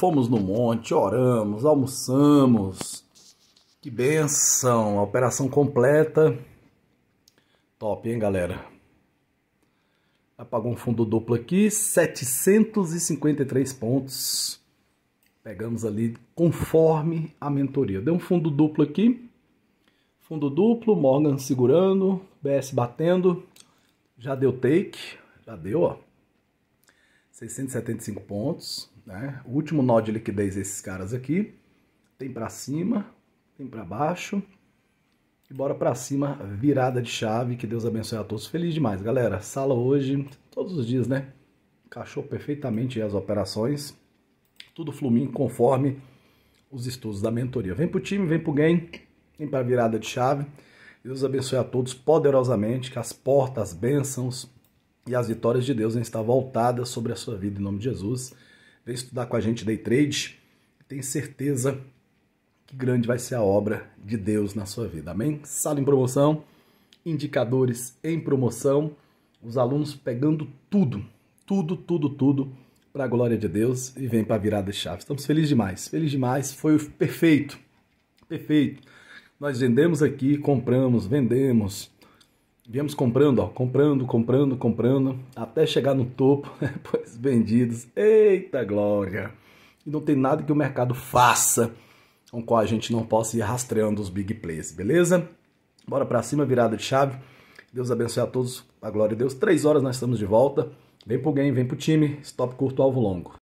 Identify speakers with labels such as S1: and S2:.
S1: Fomos no monte, oramos, almoçamos. Que benção! operação completa. Top, hein, galera? Apagou um fundo duplo aqui, 753 pontos. Pegamos ali conforme a mentoria. Deu um fundo duplo aqui. Fundo duplo, Morgan segurando, BS batendo. Já deu take, já deu, ó. 675 pontos, né? O último nó de liquidez desses caras aqui. Tem para cima, tem para baixo. E bora para cima, virada de chave. Que Deus abençoe a todos. Feliz demais, galera. Sala hoje, todos os dias, né? Encaixou perfeitamente as operações. Tudo fluminho conforme os estudos da mentoria. Vem pro time, vem pro game, vem pra virada de chave. Deus abençoe a todos poderosamente, que as portas, as bênçãos e as vitórias de Deus estão voltadas sobre a sua vida em nome de Jesus vem estudar com a gente Day Trade. Tenho certeza que grande vai ser a obra de Deus na sua vida. Amém? Sala em promoção, indicadores em promoção, os alunos pegando tudo, tudo, tudo, tudo para a glória de Deus e vem para a virada de chave. Estamos felizes demais, felizes demais, foi perfeito, perfeito. Nós vendemos aqui, compramos, vendemos, Viemos comprando, ó, comprando, comprando, comprando, até chegar no topo, pois vendidos. Eita glória! E não tem nada que o mercado faça com qual a gente não possa ir rastreando os big plays, beleza? Bora para cima, virada de chave. Deus abençoe a todos, a glória de Deus. Três horas nós estamos de volta. Vem pro game, vem pro time. Stop curto, alvo longo.